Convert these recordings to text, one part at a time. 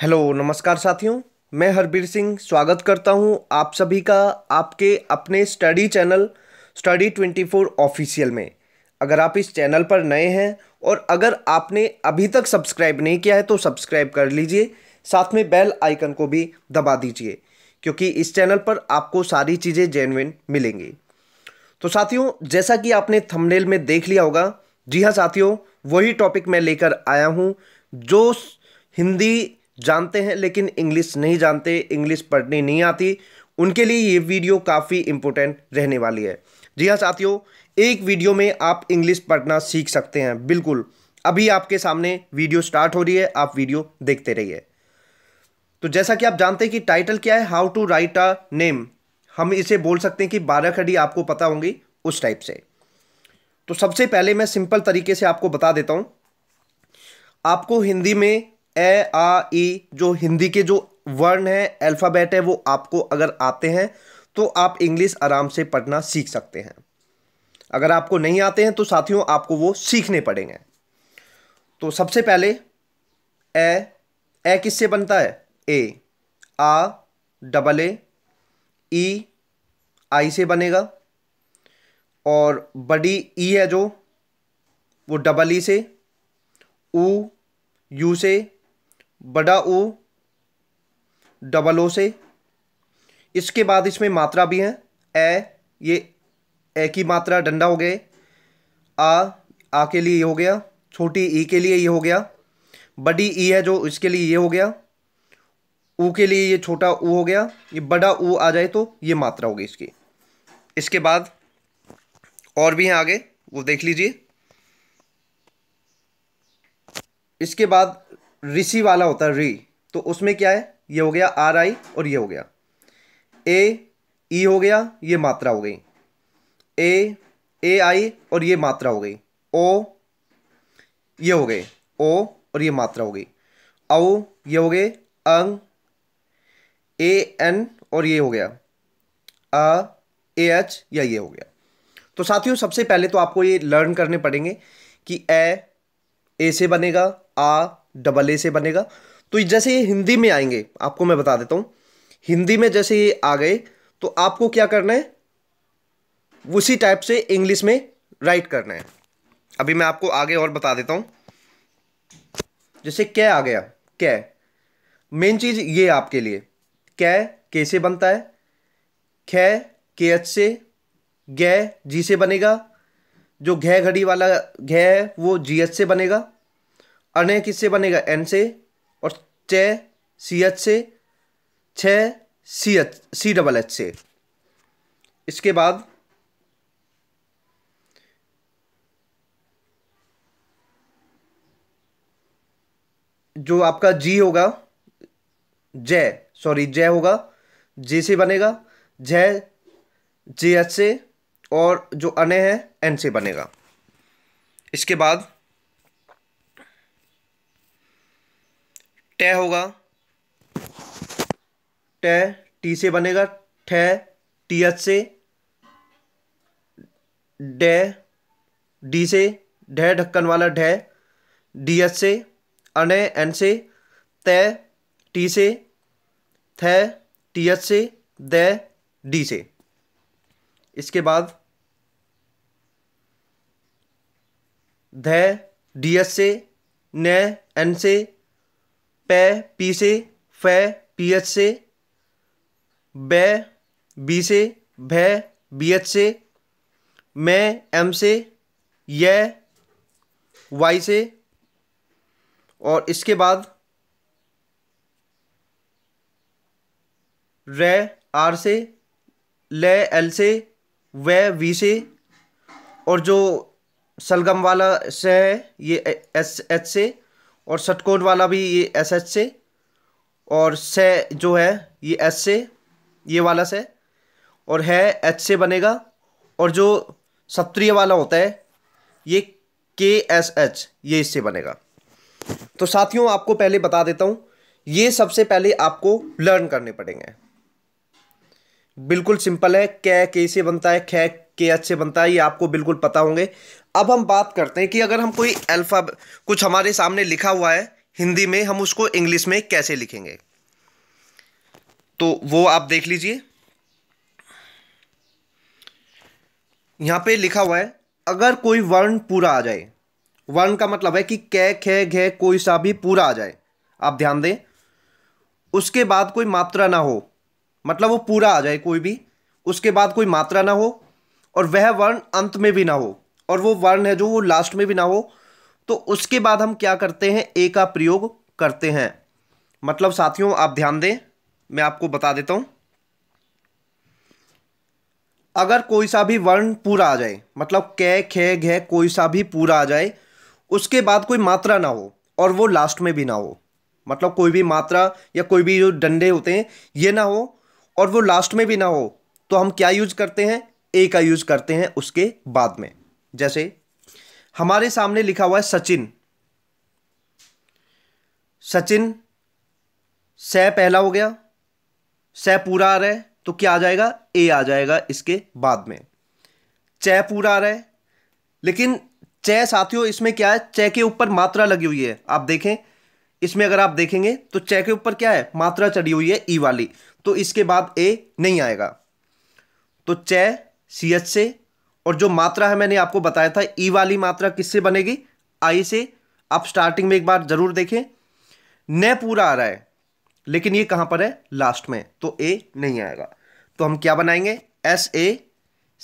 hello नमस्कार साथियों मैं हरबीर सिंह स्वागत करता हूं आप सभी का आपके अपने स्टडी चैनल स्टडी 24 ऑफिशियल में अगर आप इस चैनल पर नए हैं और अगर आपने अभी तक सब्सक्राइब नहीं किया है तो सब्सक्राइब कर लीजिए साथ में बेल आइकन को भी दबा दीजिए क्योंकि इस चैनल पर आपको सारी चीज़ें जेनविन मिलेंगी तो साथियों जैसा कि आपने थंबनेल में देख लिया होगा जी हाँ साथियों वही टॉपिक मैं लेकर आया हूँ जो हिंदी जानते हैं लेकिन इंग्लिश नहीं जानते इंग्लिश पढ़नी नहीं आती उनके लिए ये वीडियो काफ़ी इम्पोर्टेंट रहने वाली है जी हाँ साथियों एक वीडियो में आप इंग्लिश पढ़ना सीख सकते हैं बिल्कुल अभी आपके सामने वीडियो स्टार्ट हो रही है आप वीडियो देखते रहिए तो जैसा कि आप जानते हैं कि टाइटल क्या है how to write a name हम इसे बोल सकते हैं कि बारह खड़ी आपको पता होंगी उस टाइप से तो सबसे पहले मैं सिंपल तरीके से आपको बता देता हूं आपको हिंदी में ए आ ई जो हिंदी के जो वर्ण है अल्फ़ाबेट है वो आपको अगर आते हैं तो आप इंग्लिश आराम से पढ़ना सीख सकते हैं अगर आपको नहीं आते हैं तो साथियों आपको वो सीखने पड़ेंगे तो सबसे पहले ए ए किससे बनता है ए आ डबल ए ई आई से बनेगा और बड़ी ई e है जो वो डबल ई e से ऊ यू से बड़ा ओ डबल ओ से इसके बाद इसमें मात्रा भी है ए ये ए की मात्रा डंडा हो गए आ आ के लिए ये हो गया छोटी ई के लिए ये हो गया बड़ी ई है जो इसके लिए ये हो गया ऊ के लिए ये छोटा ऊ हो गया ये बड़ा ऊ आ जाए तो ये मात्रा होगी इसकी इसके बाद और भी हैं आगे वो देख लीजिए इसके बाद ऋषि वाला होता है री तो उसमें क्या है ये हो गया आर आई और ये हो गया ए ई हो गया ये मात्रा हो गई ए ए आई और ये मात्रा हो गई ओ ये हो गए ओ और ये मात्रा हो गई औ ये हो गए अंग ए एन और ये हो गया अ ए एच या ये हो गया तो साथियों सबसे पहले तो आपको ये लर्न करने पड़ेंगे कि ए ए से बनेगा आ डबल ए से बनेगा तो जैसे ये हिंदी में आएंगे आपको मैं बता देता हूँ हिंदी में जैसे ये आ गए तो आपको क्या करना है उसी टाइप से इंग्लिश में राइट करना है अभी मैं आपको आगे और बता देता हूँ जैसे क्या आ गया क्या मेन चीज़ ये आपके लिए कै कैसे बनता है खे के एच से गै जी से बनेगा जो घे घड़ी वाला घे है वो जी एच से बनेगा अने किससे बनेगा एन से और चे सी एच से छ C H C double H से इसके बाद जो आपका जी होगा जय सॉरी जय होगा जे से बनेगा जय जे एच से और जो अने है एन से बनेगा इसके बाद ट होगा ट टी से बनेगा ठे टी एच से डे डी से ढे ढक्कन वाला ढ डी एच से अने एन से त टी से थ टी एच से द डी से इसके बाद ध डी एस से न एन से पै पी से फै एच से बै बी से बी एच से मैं एम से यह वाई से और इसके बाद रे आर से ले एल से वे वी से और जो सलगम वाला से है ये एस एच से और षटकोण वाला भी ये एस एच से और से e जो है ये एस से e, ये वाला से e और है एच से बनेगा और जो सप्त्रीय वाला होता है ये के एस एच ये इससे बनेगा तो साथियों आपको पहले बता देता हूँ ये सबसे पहले आपको लर्न करने पड़ेंगे बिल्कुल सिंपल है कै के से बनता है खै के एच से बनता है ये आपको बिल्कुल पता होंगे अब हम बात करते हैं कि अगर हम कोई अल्फ़ा कुछ हमारे सामने लिखा हुआ है हिंदी में हम उसको इंग्लिश में कैसे लिखेंगे तो वो आप देख लीजिए यहां पे लिखा हुआ है अगर कोई वर्ण पूरा आ जाए वर्ण का मतलब है कि कै खे घे कोई सा भी पूरा आ जाए आप ध्यान दें उसके बाद कोई मात्रा ना हो मतलब वो पूरा आ जाए कोई भी उसके बाद कोई मात्रा ना हो और वह वर्ण अंत में भी ना हो और वो वर्ण है जो वो लास्ट में भी ना हो तो उसके बाद हम क्या करते हैं ए का प्रयोग करते हैं मतलब साथियों आप ध्यान दें मैं आपको बता देता हूं अगर कोई सा भी वर्ण पूरा आ जाए मतलब कै खे घे कोई सा भी पूरा आ जाए उसके बाद कोई मात्रा ना हो और वो लास्ट में भी ना हो मतलब कोई भी मात्रा या कोई भी जो डंडे होते हैं ये ना हो और वो लास्ट में भी ना हो तो हम क्या यूज़ करते हैं ए का यूज़ करते हैं उसके बाद में जैसे हमारे सामने लिखा हुआ है सचिन सचिन स पहला हो गया स पूरा आ रहा है तो क्या आ जाएगा ए आ जाएगा इसके बाद में चय पूरा आ रहा है लेकिन च साथियों इसमें क्या है च के ऊपर मात्रा लगी हुई है आप देखें इसमें अगर आप देखेंगे तो च के ऊपर क्या है मात्रा चढ़ी हुई है ई वाली तो इसके बाद ए नहीं आएगा तो च सी एच से और जो मात्रा है मैंने आपको बताया था ई e वाली मात्रा किससे बनेगी आई से आप स्टार्टिंग में एक बार जरूर देखें न पूरा आ रहा है लेकिन ये कहां पर है लास्ट में तो ए नहीं आएगा तो हम क्या बनाएंगे S A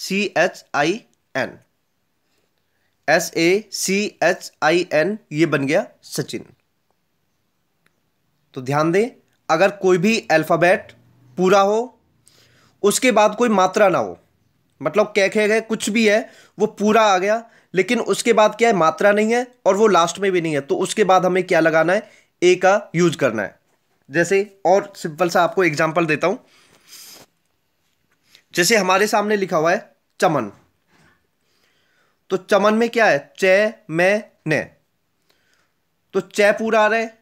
C H I N S A C H I N ये बन गया सचिन तो ध्यान दें अगर कोई भी अल्फ़ाबेट पूरा हो उसके बाद कोई मात्रा ना हो मतलब कह कह गए कुछ भी है वो पूरा आ गया लेकिन उसके बाद क्या है मात्रा नहीं है और वो लास्ट में भी नहीं है तो उसके बाद हमें क्या लगाना है ए का यूज करना है जैसे और सिंपल सा आपको एग्जाम्पल देता हूं जैसे हमारे सामने लिखा हुआ है चमन तो चमन में क्या है चे मै ने तो चे पूरा आ रहा है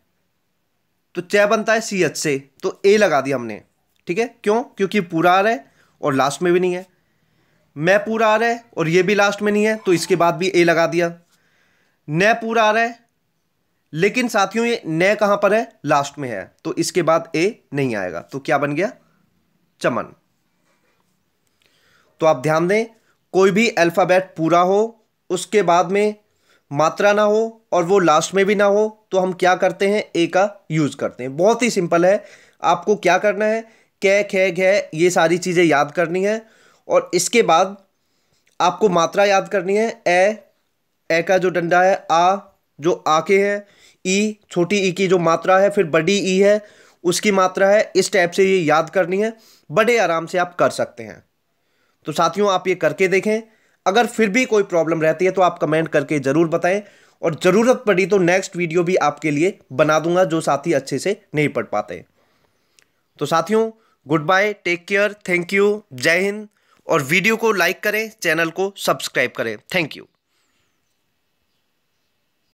तो चे बनता है सी एच से तो ए लगा दिया हमने ठीक है क्यों क्योंकि पूरा आ रहा है और लास्ट में भी नहीं है मैं पूरा आ रहा है और ये भी लास्ट में नहीं है तो इसके बाद भी ए लगा दिया न पूरा आ रहा है लेकिन साथियों ये न कहां पर है लास्ट में है तो इसके बाद ए नहीं आएगा तो क्या बन गया चमन तो आप ध्यान दें कोई भी अल्फ़ाबेट पूरा हो उसके बाद में मात्रा ना हो और वो लास्ट में भी ना हो तो हम क्या करते हैं ए का यूज़ करते हैं बहुत ही सिंपल है आपको क्या करना है कै खे घे ये सारी चीज़ें याद करनी है और इसके बाद आपको मात्रा याद करनी है ए ए का जो डंडा है आ जो आके है ई छोटी ई की जो मात्रा है फिर बड़ी ई है उसकी मात्रा है इस टाइप से ये याद करनी है बड़े आराम से आप कर सकते हैं तो साथियों आप ये करके देखें अगर फिर भी कोई प्रॉब्लम रहती है तो आप कमेंट करके ज़रूर बताएं और ज़रूरत पड़ी तो नेक्स्ट वीडियो भी आपके लिए बना दूंगा जो साथी अच्छे से नहीं पढ़ पाते तो साथियों goodbye take care thank you जय हिंद और वीडियो को लाइक करें चैनल को सब्सक्राइब करें थैंक यू